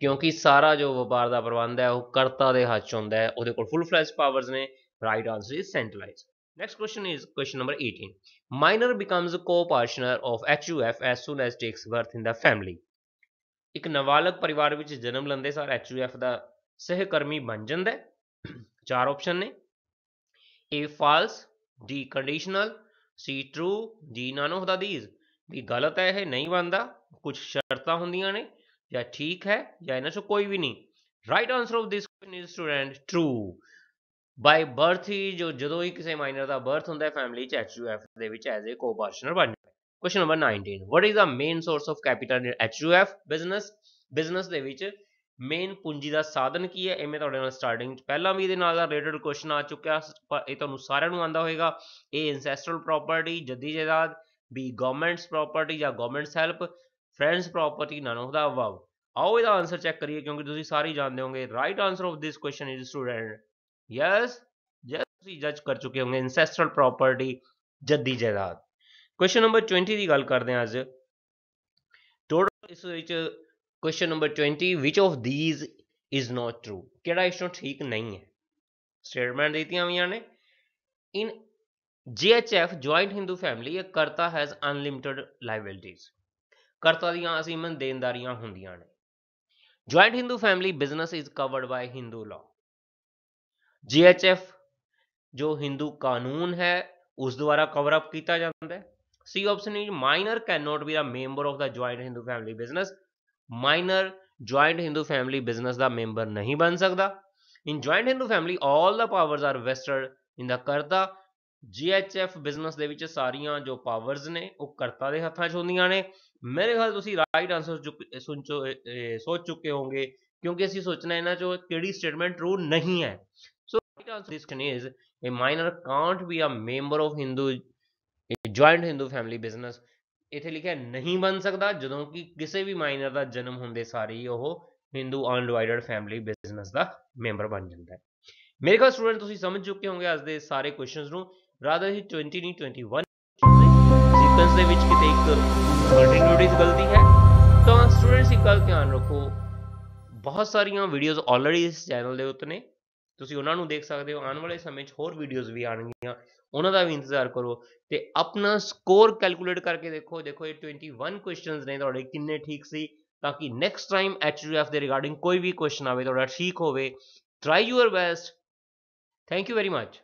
ਕਿਉਂਕਿ ਸਾਰਾ ਜੋ ਵਪਾਰ ਦਾ ਪ੍ਰਬੰਧ ਹੈ ਉਹ ਕਰਤਾ ਦੇ ਹੱਥ 'ਚ ਹੁੰਦਾ ਹੈ ਉਹਦੇ ਕੋਲ ਫੁੱਲ ਫਲੈਸ਼ ਪਾਵਰਸ ਨੇ right answer is centralized next question is question number 18. Minor becomes a co of of HUF as soon as takes birth in the family ਇੱਕ ਨਵਾਲਗ ਪਰਿਵਾਰ ਵਿੱਚ ਜਨਮ ਲੈਂਦੇ ਸਾਰ ਐਚਯੂਐਫ ਦਾ ਸਹਿਕਰਮੀ ਬਣ ਜਾਂਦਾ ਹੈ ਚਾਰ ਆਪਸ਼ਨ ਨੇ A false D conditional C true D ਨਾ of ਹਦਾ ਦੀਜ਼ ਵੀ ਗਲਤ ਹੈ ਇਹ ਨਹੀਂ ਬਣਦਾ ਕੁਝ ਸ਼ਰਤਾਂ ਹੁੰਦੀਆਂ ਨੇ ਜਾਂ ਠੀਕ ਹੈ ਜਾਂ ਇਹਨਾਂ ਚੋਂ ਕੋਈ ਵੀ ਨਹੀਂ right answer of this question is student true by birth ਹੀ ਜੋ ਜਦੋਂ ਹੀ ਕਿਸੇ ਮਾਈਨਰ ਦਾ ਬਰਥ ਹੁੰਦਾ ਹੈ ਫੈਮਿਲੀ ਚ ਐਚਯੂਐਫ ਦੇ ਵਿੱਚ ਐਜ਼ ਅ ਕੋਪਾਰਸ਼ਨਰ ਬਣ question number 19 what is the main source of capital in HUF business business ਦੇ ਵਿੱਚ ਮੇਨ ਪੂੰਜੀ ਦਾ ਸਾਧਨ ਕੀ ਹੈ ਐਵੇਂ ਤੁਹਾਡੇ ਨਾਲ ਸਟਾਰਟਿੰਗ ਪਹਿਲਾਂ ਵੀ ਇਹਦੇ ਨਾਲ ਦਾ ਰਿਲੇਟਡ ਕੁਐਸਚਨ ਆ ਚੁੱਕਿਆ ਇਹ ਤੁਹਾਨੂੰ ਸਾਰਿਆਂ ਨੂੰ ਆਂਦਾ ਹੋਵੇਗਾ ਇਹ ਇਨਸੈਸਟਰਲ ਪ੍ਰਾਪਰਟੀ ਜੱਦੀ ਜਾਇਦਾਦ ਬੀ ਗਵਰਨਮੈਂਟਸ ਪ੍ਰਾਪਰਟੀ ਜਾਂ government's help friends property none of the above ਆਓ ਇਹਦਾ ਆਨਸਰ ਚੈੱਕ ਕਰੀਏ ਕਿਉਂਕਿ ਤੁਸੀਂ ਸਾਰੇ ਜਾਣਦੇ ਹੋਗੇ right answer of this question is student yes just ਤੁਸੀਂ ਜੱਜ ਕਰ ਚੁੱਕੇ ਹੋਗੇ ਇਨਸੈਸਟਰਲ ਪ੍ਰਾਪਰਟੀ ਜੱਦੀ ਜਾਇਦਾਦ ਕੁਐਸਚਨ ਨੰਬਰ 20 ਦੀ ਗੱਲ ਕਰਦੇ ਹਾਂ ਅੱਜ ਟੋਟਲ ਇਸ ਵਿੱਚ question number 20 which of these is not true ਕਿਹੜਾ ਇਸ ਤੋਂ ਠੀਕ ਨਹੀਂ ਹੈ ਸਟੇਟਮੈਂਟ ਦਿੱਤੀਆਂ ਹੋਈਆਂ ਨੇ in GHF joint Hindu family ਇਹ ਕਰਤਾ ਹੈਜ਼ ਅਨਲਿਮਿਟਿਡ ਲਾਇਬਿਲਟੀਜ਼ ਕਰਤਾ ਦੀਆਂ ਅਸੀਮਨ ਦੇਣਦਾਰੀਆਂ ਹੁੰਦੀਆਂ ਨੇ joint Hindu family business is covered by Hindu law GHF ਜੋ ਹਿੰਦੂ ਕਾਨੂੰਨ ਹੈ ਉਸ ਦੁਆਰਾ ਕਵਰ ਅਪ ਕੀਤਾ ਜਾਂਦਾ ਹੈ C option is minor cannot be a member of the joint Hindu family business. Minor joint Hindu family business the member ਨਹੀਂ ਬਣ ਸਕਦਾ. In joint Hindu family all the powers are vested in the karta GHF business ਦੇ ਵਿੱਚ ਸਾਰੀਆਂ ਜੋ powers ਨੇ ਉਹ ਕਰਤਾ ਦੇ ਹੱਥਾਂ 'ਚ ਹੁੰਦੀਆਂ ਨੇ ਮੇਰੇ ਖਿਆਲ ਤੁਸੀਂ ਰਾਈਟ ਆਨਸਰ ਸੁਣ ਸੋਚ ਚੁੱਕੇ ਹੋਵੋਗੇ ਕਿਉਂਕਿ ਅਸੀਂ ਸੋਚਣਾ ਇਹਨਾਂ 'ਚੋਂ ਕਿਹੜੀ ਸਟੇਟਮੈਂਟ ਟਰੂ ਨਹੀਂ ਹੈ ਸੋ ਰਾਈਟ ਆਨਸਰ ਇਸ is a minor can't be a member of Hindu joint Hindu family business ਇਥੇ ਲਿਖਿਆ ਨਹੀਂ ਬਣ ਸਕਦਾ ਜਦੋਂ ਕਿ ਕਿਸੇ ਵੀ ਮਾਈਨਰ ਦਾ ਜਨਮ ਹੁੰਦੇ ਸਾਰੇ ਹੀ ਉਹ ਹਿੰਦੂ ਅਨਡਿਵਾਈਡਡ ਫੈਮਿਲੀ ਬਿਜ਼ਨਸ ਦਾ ਮੈਂਬਰ ਬਣ ਜਾਂਦਾ ਹੈ ਮੇਰੇ ਕੋਲ ਸਟੂਡੈਂਟ ਤੁਸੀਂ ਸਮਝ ਚੁੱਕੇ ਹੋਗੇ ਅੱਜ ਦੇ ਸਾਰੇ ਕੁਐਸਚਨਸ ਨੂੰ ਰਾਦਰ ਹੀ 20 ਨਹੀਂ 21 ਸੀਕੁਐਂਸ ਦੇ ਵਿੱਚ ਕਿਤੇ ਇੱਕ ਕੰਟੀਨਿਊਟੀ ਦੀ ਗਲਤੀ ਹੈ ਤਾਂ ਸਟੂਡੈਂਟਸ ਇੱਕ ਗੱਲ ਧਿਆਨ ਰੱਖੋ ਬਹੁਤ ਸਾਰੀਆਂ ਵੀਡੀਓਜ਼ ਆਲਰੇਡੀ ਇਸ ਚੈਨਲ ਦੇ ਉੱਤੇ ਨੇ ਤੁਸੀਂ ਉਹਨਾਂ ਨੂੰ ਦੇਖ ਸਕਦੇ ਹੋ ਆਉਣ ਵਾਲੇ ਸਮੇਂ 'ਚ ਹੋਰ ਵੀਡੀਓਜ਼ ਵੀ ਆਣਗੀਆਂ ਉਹਨਾਂ ਦਾ ਵੀ ਇੰਤਜ਼ਾਰ ਕਰੋ ਤੇ ਆਪਣਾ ਸਕੋਰ ਕੈਲਕੂਲੇਟ ਕਰਕੇ ਦੇਖੋ ਦੇਖੋ ਇਹ 21 ਕੁਐਸਚਨਸ ਨੇ ਤੁਹਾਡੇ ਕਿੰਨੇ ਠੀਕ ਸੀ ਤਾਂ ਕਿ ਨੈਕਸਟ ਟਾਈਮ ਐਚਯੂਐਫ ਦੇ ਰਿਗਾਰਡਿੰਗ ਕੋਈ ਵੀ ਕੁਐਸਚਨ ਆਵੇ ਤੁਹਾਡਾ ਠੀਕ ਹੋਵੇ try your best thank you very much